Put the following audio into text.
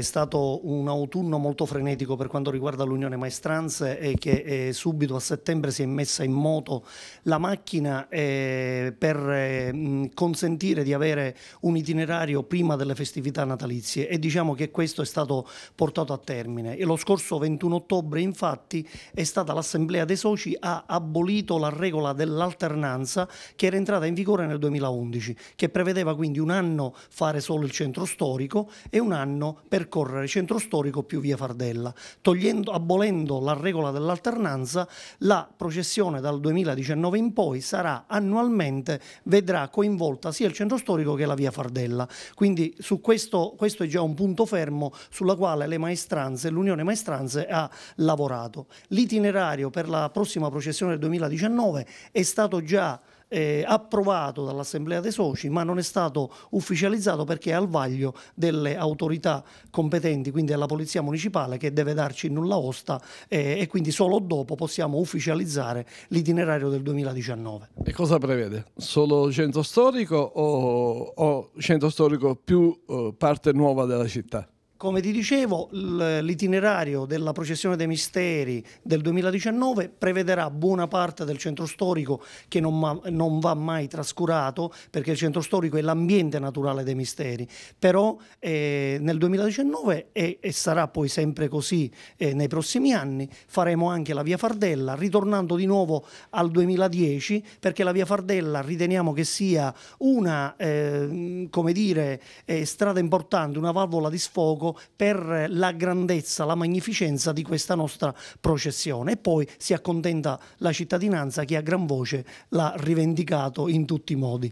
è stato un autunno molto frenetico per quanto riguarda l'Unione Maestranze e che eh, subito a settembre si è messa in moto la macchina eh, per eh, consentire di avere un itinerario prima delle festività natalizie e diciamo che questo è stato portato a termine. E lo scorso 21 ottobre infatti è stata l'Assemblea dei Soci ha abolito la regola dell'alternanza che era entrata in vigore nel 2011 che prevedeva quindi un anno fare solo il centro storico e un anno per percorrere centro storico più via Fardella, togliendo, abolendo la regola dell'alternanza, la processione dal 2019 in poi sarà annualmente, vedrà coinvolta sia il centro storico che la via Fardella. Quindi su questo, questo è già un punto fermo sulla quale le maestranze, l'Unione Maestranze ha lavorato. L'itinerario per la prossima processione del 2019 è stato già eh, approvato dall'Assemblea dei Soci, ma non è stato ufficializzato perché è al vaglio delle autorità competenti, quindi della Polizia Municipale che deve darci il nulla osta eh, e quindi solo dopo possiamo ufficializzare l'itinerario del 2019. E cosa prevede? Solo centro storico o, o centro storico più eh, parte nuova della città? Come ti dicevo, l'itinerario della processione dei misteri del 2019 prevederà buona parte del centro storico che non, non va mai trascurato perché il centro storico è l'ambiente naturale dei misteri, però eh, nel 2019 e, e, sarà poi sempre così eh, nei prossimi anni faremo anche la via Fardella ritornando di nuovo al 2010 perché la via Fardella riteniamo che sia una eh, come dire, eh, strada importante, una valvola di sfogo per la grandezza, la magnificenza di questa nostra processione e poi si accontenta la cittadinanza che a gran voce l'ha rivendicato in tutti i modi.